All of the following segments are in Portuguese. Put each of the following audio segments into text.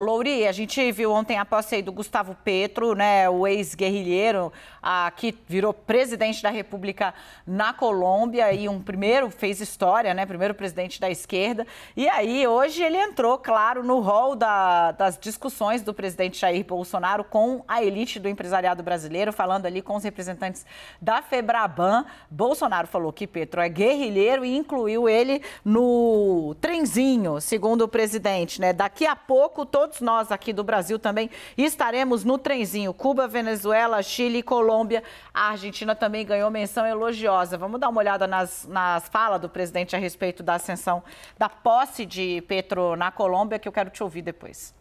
Louri, a gente viu ontem a posse aí do Gustavo Petro, né, o ex-guerrilheiro, que virou presidente da República na Colômbia e um primeiro, fez história, né, primeiro presidente da esquerda. E aí, hoje ele entrou, claro, no rol da, das discussões do presidente Jair Bolsonaro com a elite do empresariado brasileiro, falando ali com os representantes da Febraban. Bolsonaro falou que Petro é guerrilheiro e incluiu ele no trenzinho, segundo o presidente, né. Daqui a pouco, todo todos nós aqui do Brasil também estaremos no trenzinho. Cuba, Venezuela, Chile, Colômbia. A Argentina também ganhou menção elogiosa. Vamos dar uma olhada nas, nas falas do presidente a respeito da ascensão da posse de Petro na Colômbia, que eu quero te ouvir depois.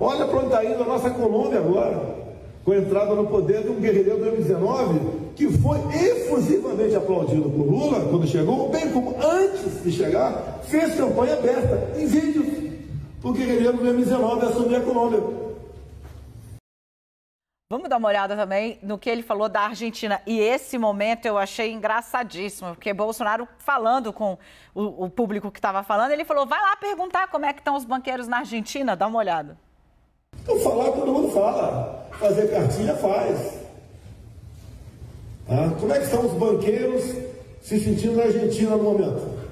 Olha para onde está indo a nossa Colômbia agora com a entrada no poder de um guerrilheiro do m que foi efusivamente aplaudido por Lula quando chegou, bem como antes de chegar, fez campanha aberta em vídeos porque queria o 19 assumir a Colômbia. Vamos dar uma olhada também no que ele falou da Argentina. E esse momento eu achei engraçadíssimo, porque Bolsonaro falando com o, o público que estava falando, ele falou: vai lá perguntar como é que estão os banqueiros na Argentina, dá uma olhada. Então falar todo mundo fala, fazer cartinha faz. Tá? Como é que estão os banqueiros se sentindo na Argentina no momento?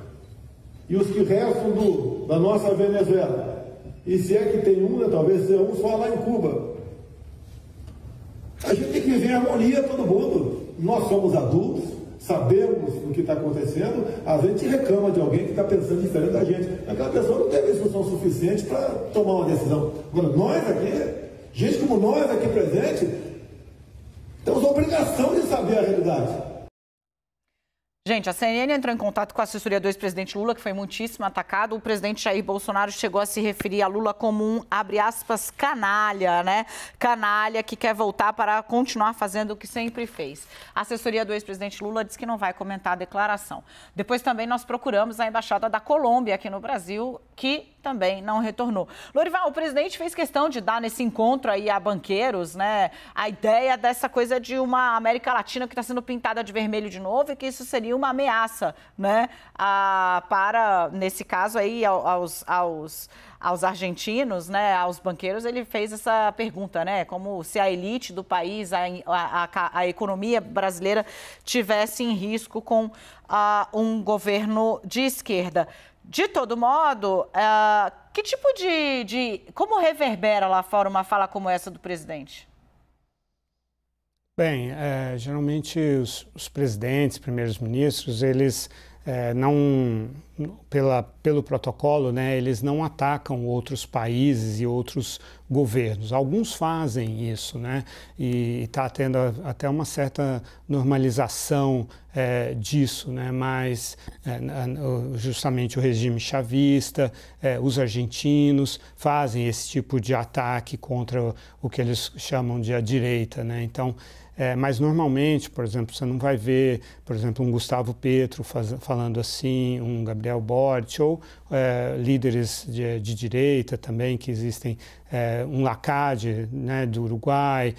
E os que restam do, da nossa Venezuela? E se é que tem uma, né, talvez seja um só lá em Cuba. A gente tem que viver em harmonia todo mundo. Nós somos adultos, sabemos o que está acontecendo, a gente reclama de alguém que está pensando diferente da gente. Aquela pessoa não teve instrução suficiente para tomar uma decisão. Agora, nós aqui, gente como nós aqui presente, temos a obrigação de saber a realidade. Gente, a CNN entrou em contato com a assessoria do ex-presidente Lula, que foi muitíssimo atacado. O presidente Jair Bolsonaro chegou a se referir a Lula como um, abre aspas, canalha, né? Canalha que quer voltar para continuar fazendo o que sempre fez. A assessoria do ex-presidente Lula disse que não vai comentar a declaração. Depois também nós procuramos a embaixada da Colômbia aqui no Brasil que também não retornou. Lorival, o presidente fez questão de dar nesse encontro aí a banqueiros, né, a ideia dessa coisa de uma América Latina que está sendo pintada de vermelho de novo e que isso seria uma ameaça, né, a, para, nesse caso aí, aos, aos, aos argentinos, né, aos banqueiros, ele fez essa pergunta, né, como se a elite do país, a, a, a economia brasileira tivesse em risco com a ah, um governo de esquerda. De todo modo, uh, que tipo de, de. Como reverbera lá fora uma fala como essa do presidente? Bem, é, geralmente os, os, presidentes, primeiros ministros, eles é, não, pela, pelo protocolo, né, eles não atacam outros países e outros governos. Alguns fazem isso, né, e está tendo até uma certa normalização é, disso, né? mas é, justamente o regime chavista, é, os argentinos fazem esse tipo de ataque contra o, que eles chamam de a direita. Né? Então, é, mas normalmente, por exemplo, você não vai ver, por exemplo, um Gustavo Petro faz, falando assim, um Gabriel Boric, ou é, líderes de, de, direita também que existem, é, um Lacade né, do Uruguai,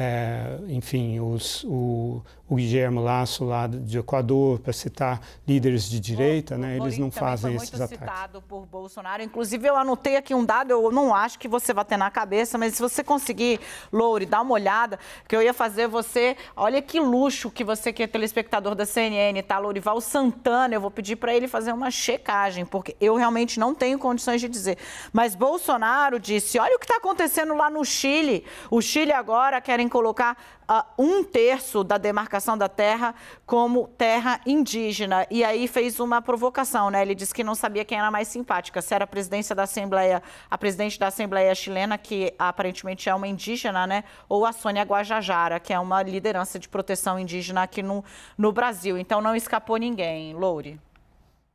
é, enfim, os, o o Guilherme Lasso lá de Equador, para citar líderes de direita, o, né? O eles não fazem esses ataques. muito ataques. citado por Bolsonaro. Inclusive, eu anotei aqui um dado, eu não acho que você vai ter na cabeça, mas se você conseguir, Loure, dá uma olhada, que eu ia fazer você... Olha que luxo que você, que é telespectador da CNN, tá? Lourival Santana, eu vou pedir para ele fazer uma checagem, porque eu realmente não tenho condições de dizer. Mas Bolsonaro disse, olha o que está acontecendo lá no Chile. O Chile agora querem colocar uh, um terço da demarcação da terra como terra indígena. E aí fez uma provocação, né? Ele disse que não sabia quem era mais simpática, se era a presidência da Assembleia, a presidente da Assembleia chilena, que aparentemente é uma indígena, né? Ou a Sônia Guajajara, que é uma liderança de proteção indígena aqui no, no Brasil. Então não escapou ninguém, Louri.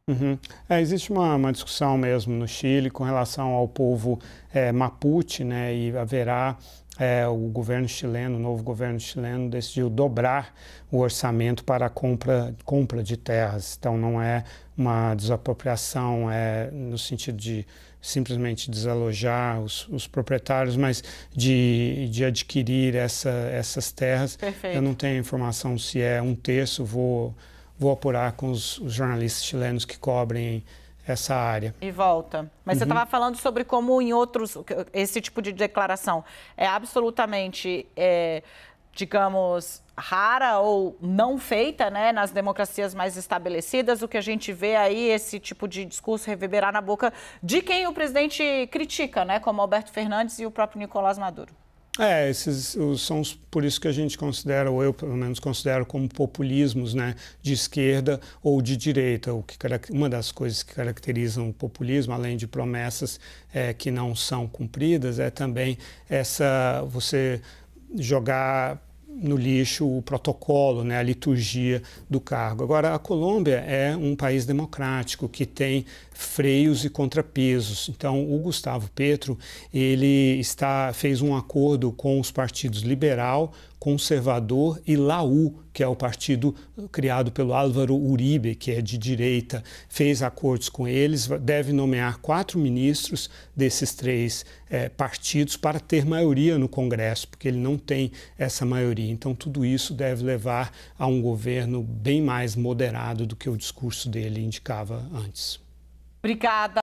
Uhum. É, existe uma, uma, discussão mesmo no Chile com relação ao povo é, mapuche, né, e haverá é, o governo chileno, o novo governo chileno, decidiu dobrar o orçamento para a compra, compra de terras. Então, não é uma desapropriação é, no sentido de simplesmente desalojar os, os proprietários, mas de, de adquirir essa, essas terras. Perfeito. Eu não tenho informação se é um terço, vou, vou apurar com os, os jornalistas chilenos que cobrem essa área. E volta. Mas uhum. você estava falando sobre como em outros, esse tipo de declaração é absolutamente, é, digamos, rara ou não feita né, nas democracias mais estabelecidas. O que a gente vê aí, esse tipo de discurso reverberar na boca de quem o presidente critica, né, como Alberto Fernandes e o próprio Nicolás Maduro. É, esses são os, por isso que a gente considera, ou eu pelo menos considero, como populismos né, de esquerda ou de direita. O que, uma das coisas que caracterizam o populismo, além de promessas é, que não são cumpridas, é também essa você jogar no lixo o protocolo, né, a liturgia do cargo. Agora, a Colômbia é um país democrático que tem freios e contrapesos. Então, o Gustavo Petro ele está fez um acordo com os partidos liberal, Conservador e Laú, que é o partido eh, criado pelo Álvaro Uribe, que é de direita, fez acordos com eles, deve nomear quatro ministros desses três é, partidos para ter maioria no Congresso, porque ele não tem essa maioria. Então, tudo isso deve levar a um governo bem mais moderado do que o discurso dele indicava antes. Obrigada.